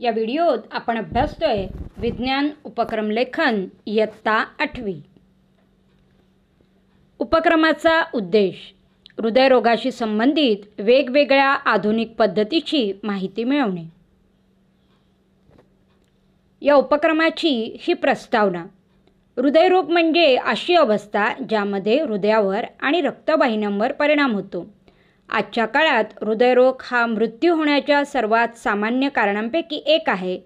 या व्हिडिओत आपण अभ्यासतोय विज्ञान उपक्रम लेखन इयत्ता आठवी उपक्रमाचा उद्देश हृदयरोगाशी संबंधित वेगवेगळ्या आधुनिक पद्धतीची माहिती मिळवणे या उपक्रमाची ही प्रस्तावना हृदयरोग म्हणजे अशी अवस्था ज्यामध्ये हृदयावर आणि रक्तवाहिन्यांवर परिणाम होतो आजच्या काळात हृदयरोग हा मृत्यू होण्याच्या सर्वात सामान्य कारणांपैकी एक आहे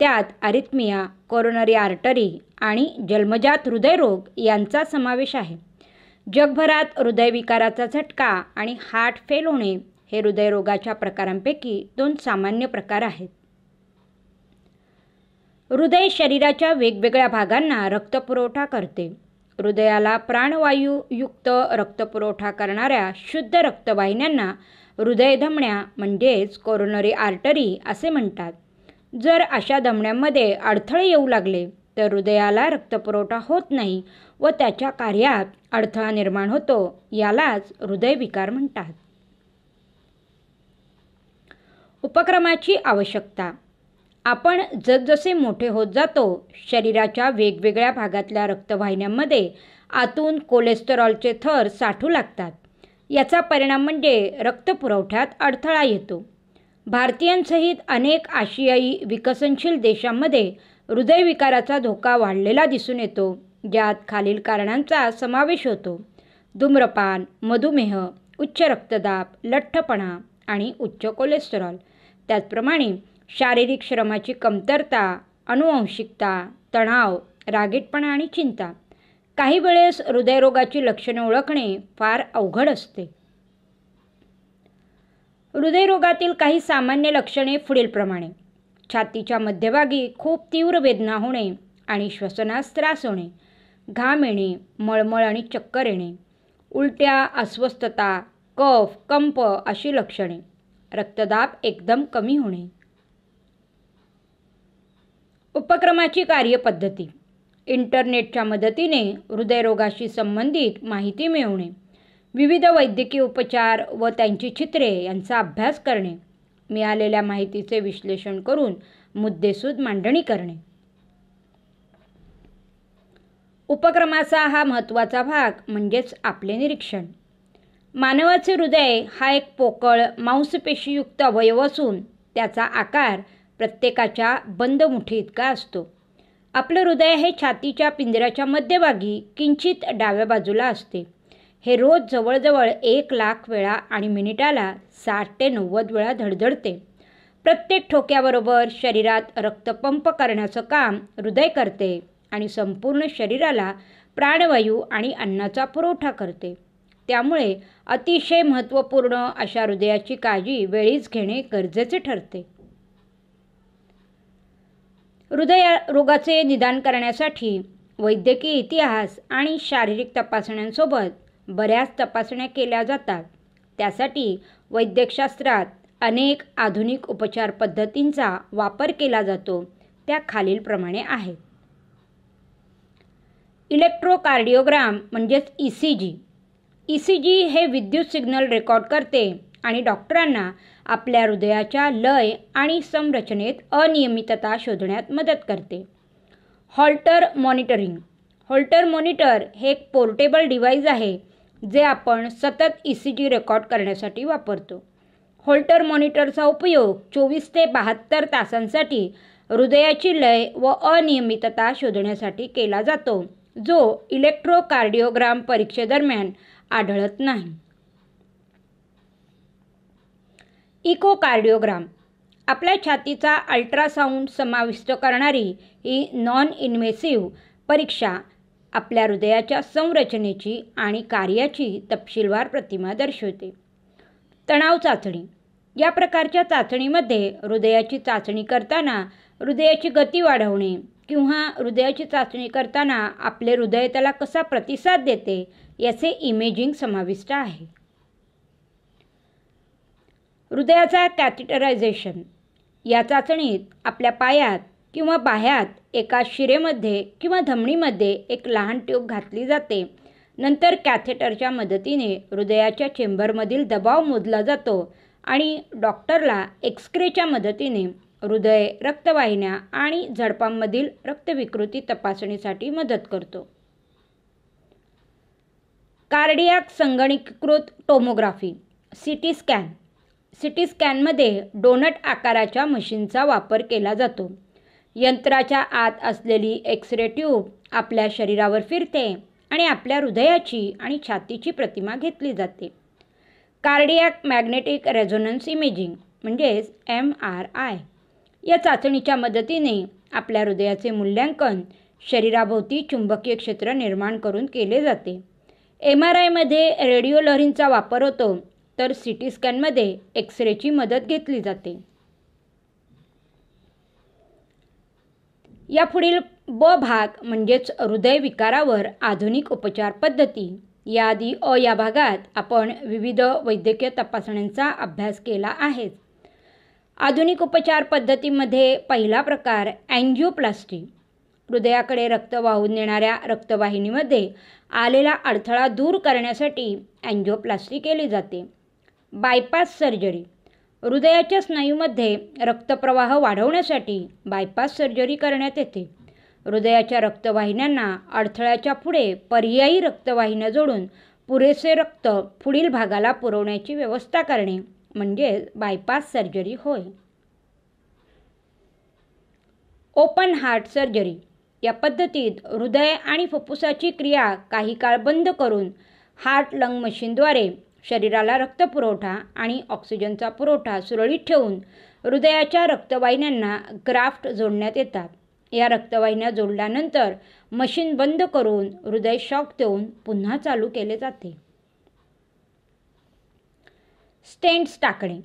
त्यात अरिथमिया कोरोनरी आर्टरी आणि जन्मजात हृदयरोग यांचा समावेश आहे जगभरात हृदयविकाराचा झटका आणि हार्ट फेल होणे हे हृदयरोगाच्या प्रकारांपैकी दोन सामान्य प्रकार आहेत हृदय शरीराच्या वेगवेगळ्या भागांना रक्तपुरवठा करते हृदयाला प्राणवायूयुक्त रक्तपुरवठा करणाऱ्या शुद्ध रक्तवाहिन्यांना हृदय धमण्या म्हणजेच कोरोनरी आर्टरी असे म्हणतात जर अशा धमण्यांमध्ये अडथळे येऊ लागले तर हृदयाला रक्तपुरवठा होत नाही व त्याच्या कार्यात अडथळा निर्माण होतो यालाच हृदयविकार म्हणतात उपक्रमाची आवश्यकता आपण जसजसे मोठे होत जातो शरीराच्या वेगवेगळ्या भागातल्या रक्तवाहिन्यांमध्ये आतून कोलेस्टेरॉलचे थर साठू लागतात याचा परिणाम म्हणजे रक्तपुरवठ्यात अडथळा येतो भारतीयांसहित अनेक आशियाई विकसनशील देशांमध्ये हृदयविकाराचा धोका वाढलेला दिसून येतो ज्यात खालील कारणांचा समावेश होतो धूम्रपान मधुमेह उच्च रक्तदाब लठ्ठपणा आणि उच्च कोलेस्टेरॉल त्याचप्रमाणे शारीरिक श्रमाची कमतरता अनुवंशिकता तणाव रागीटपणा आणि चिंता काही वेळेस हृदयरोगाची लक्षणे ओळखणे फार अवघड असते हृदयरोगातील काही सामान्य लक्षणे पुढीलप्रमाणे छातीच्या मध्यभागी खूप तीव्र वेदना होणे आणि श्वसनास त्रास होणे घाम येणे मळमळ आणि चक्कर येणे उलट्या अस्वस्थता कफ कंप अशी लक्षणे रक्तदाब एकदम कमी होणे उपक्रमाची कार्यपद्धती इंटरनेटच्या मदतीने हृदयरोगाशी संबंधित माहिती मिळवणे विविध वैद्यकीय उपचार व त्यांची चित्रे यांचा अभ्यास करणे मिळालेल्या माहितीचे विश्लेषण करून मुद्देसूद मांडणी करणे उपक्रमाचा हा महत्त्वाचा भाग म्हणजेच आपले निरीक्षण मानवाचे हृदय हा एक पोकळ मांसपेशीयुक्त अवयव असून त्याचा आकार प्रत्येकाच्या बंद मुठी इतका असतो आपलं हृदय हे छातीच्या पिंजऱ्याच्या मध्यभागी किंचित डाव्या बाजूला असते हे रोज जवळजवळ एक लाख वेळा आणि मिनिटाला साठ ते नव्वद वेळा धडधडते प्रत्येक ठोक्याबरोबर शरीरात रक्तपंप करण्याचं काम हृदय करते आणि संपूर्ण शरीराला प्राणवायू आणि अन्नाचा पुरवठा करते त्यामुळे अतिशय महत्त्वपूर्ण अशा हृदयाची काळजी वेळीच घेणे गरजेचे ठरते रोगाचे निदान करण्यासाठी वैद्यकीय इतिहास आणि शारीरिक तपासण्यांसोबत बऱ्याच तपासण्या केल्या जातात त्यासाठी वैद्यकशास्त्रात अनेक आधुनिक उपचार पद्धतींचा वापर केला जातो त्या खालीलप्रमाणे आहेत इलेक्ट्रोकार्डिओग्राम म्हणजेच E C G E C G हे विद्युत सिग्नल रेकॉर्ड करते आणि डॉक्टरांना आपल्या हृदयाच्या लय आणि संरचनेत अनियमितता शोधण्यात मदत करते हॉल्टर मॉनिटरिंग हॉल्टर मॉनिटर हे एक पोर्टेबल डिव्हाइस आहे जे आपण सतत ई सी जी रेकॉर्ड करण्यासाठी वापरतो होल्टर मॉनिटरचा उपयोग चोवीस ते बहात्तर तासांसाठी हृदयाची लय व अनियमितता शोधण्यासाठी केला जातो जो इलेक्ट्रोकार्डिओग्राम परीक्षेदरम्यान आढळत नाही इकोकार्डिओग्राम आपल्या छातीचा अल्ट्रासाऊंड समाविष्ट करणारी ही नॉन इन्व्हेसिव्ह परीक्षा आपल्या हृदयाच्या संरचनेची आणि कार्याची तपशीलवार प्रतिमा दर्शवते तणाव चाचणी या प्रकारच्या चाचणीमध्ये हृदयाची चाचणी करताना हृदयाची गती वाढवणे किंवा हृदयाची चाचणी करताना आपले हृदय त्याला कसा प्रतिसाद देते याचे इमेजिंग समाविष्ट आहे हृदयाचा कॅथिटरायझेशन या चाचणीत आपल्या पायात किंवा बाह्यात एका शिरेमध्ये किंवा धमणीमध्ये एक लहान ट्यूब घातली जाते नंतर कॅथेटरच्या मदतीने हृदयाच्या चेंबरमधील दबाव मोजला जातो आणि डॉक्टरला एक्सरेच्या मदतीने हृदय रक्तवाहिन्या आणि झडपांमधील रक्तविकृती तपासणीसाठी मदत करतो कार्डियाक संगणकीकृत tomography C T scan C T स्कॅनमध्ये डोनट आकाराच्या मशीनचा वापर केला जातो यंत्राच्या आत असलेली एक्स रे ट्यूब आपल्या शरीरावर फिरते आणि आपल्या हृदयाची आणि छातीची प्रतिमा घेतली जाते कार्डियाक मॅग्नेटिक रेझोनन्स इमेजिंग म्हणजेच एम आर आय या चाचणीच्या मदतीने आपल्या हृदयाचे मूल्यांकन शरीराभोवती चुंबकीय क्षेत्र निर्माण करून केले जाते एम आर आयमध्ये रेडिओ लहरींचा वापर होतो तर सी टी स्कॅनमध्ये एक्सरेची मदत घेतली जाते यापुढील ब भाग म्हणजेच हृदयविकारावर आधुनिक उपचार पद्धती याआधी अ या भागात आपण विविध वैद्यकीय तपासण्यांचा अभ्यास केला आहे आधुनिक उपचार पद्धतीमध्ये पहिला प्रकार अँजिओप्लास्टी हृदयाकडे रक्त वाहून नेणाऱ्या रक्तवाहिनीमध्ये आलेला अडथळा दूर करण्यासाठी अँजिओप्लास्टी केली जाते बायपास सर्जरी हृदयाच्या स्नायूमध्ये रक्तप्रवाह वाढवण्यासाठी बायपास सर्जरी करण्यात येते हृदयाच्या रक्तवाहिन्यांना अडथळ्याच्या पुढे पर्यायी रक्तवाहिन्या जोडून पुरेसे रक्त पुढील भागाला पुरवण्याची व्यवस्था करणे म्हणजे बायपास सर्जरी होय ओपन हार्ट सर्जरी या पद्धतीत हृदय आणि फुफ्फुसाची क्रिया काही काळ बंद करून हार्ट लंग मशीनद्वारे शरीराला रक्त पुरवठा आणि ऑक्सिजनचा पुरवठा सुरळीत ठेवून हृदयाच्या रक्तवाहिन्यांना ग्राफ्ट जोडण्यात येतात या रक्तवाहिन्या जोडल्यानंतर मशीन बंद करून हृदय शॉक देऊन पुन्हा चालू केले जाते स्टेंट्स टाकणे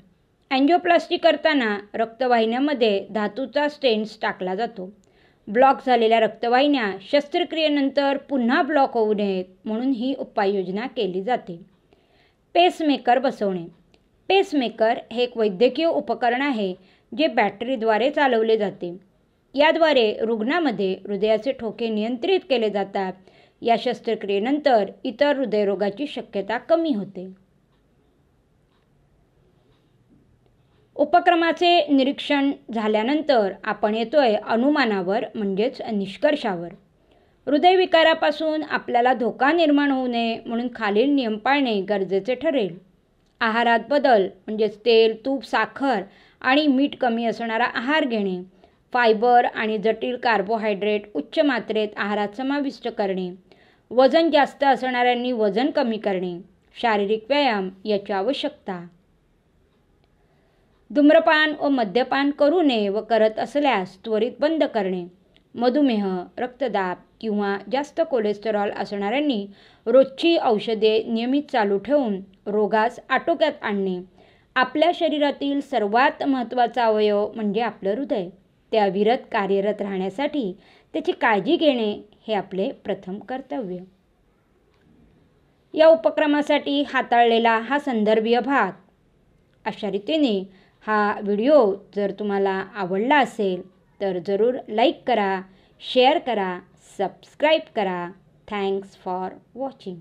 अँजिओप्लास्टी करताना रक्तवाहिन्यामध्ये धातूचा स्टेंट्स टाकला जातो ब्लॉक झालेल्या रक्तवाहिन्या शस्त्रक्रियेनंतर पुन्हा ब्लॉक होऊ नयेत म्हणून ही उपाययोजना केली जाते पेसमेकर बसवणे पेसमेकर हे एक वैद्यकीय उपकरण आहे जे बॅटरीद्वारे चालवले जाते याद्वारे रुग्णामध्ये हृदयाचे ठोके नियंत्रित केले जातात या शस्त्रक्रियेनंतर इतर हृदयरोगाची शक्यता कमी होते उपक्रमाचे निरीक्षण झाल्यानंतर आपण येतोय अनुमानावर म्हणजेच निष्कर्षावर हृदयविकारापासून आपल्याला धोका निर्माण होऊ नये म्हणून खालील नियम पाळणे गरजेचे ठरेल आहारात बदल म्हणजेच तेल तूप साखर आणि मीठ कमी असणारा आहार घेणे फायबर आणि जटिल कार्बोहायड्रेट उच्च मात्रेत आहारात समाविष्ट करणे वजन जास्त असणाऱ्यांनी वजन कमी करणे शारीरिक व्यायाम याची आवश्यकता धूम्रपान व मद्यपान करू नये व करत असल्यास त्वरित बंद करणे मधुमेह रक्तदाब किंवा जास्त कोलेस्टेरॉल असणाऱ्यांनी रोजची औषधे नियमित चालू ठेवून रोगास आटोक्यात आणणे आपल्या शरीरातील सर्वात महत्त्वाचा अवयव म्हणजे आपलं हृदय ते अविरत कार्यरत राहण्यासाठी त्याची काळजी घेणे हे आपले प्रथम कर्तव्य या उपक्रमासाठी हाताळलेला हा संदर्भीय भाग अशा रीतीने हा व्हिडिओ जर तुम्हाला आवडला असेल तर जरूर लाईक करा शेअर करा सबस्क्राईब करा थँक्स फॉर वॉचिंग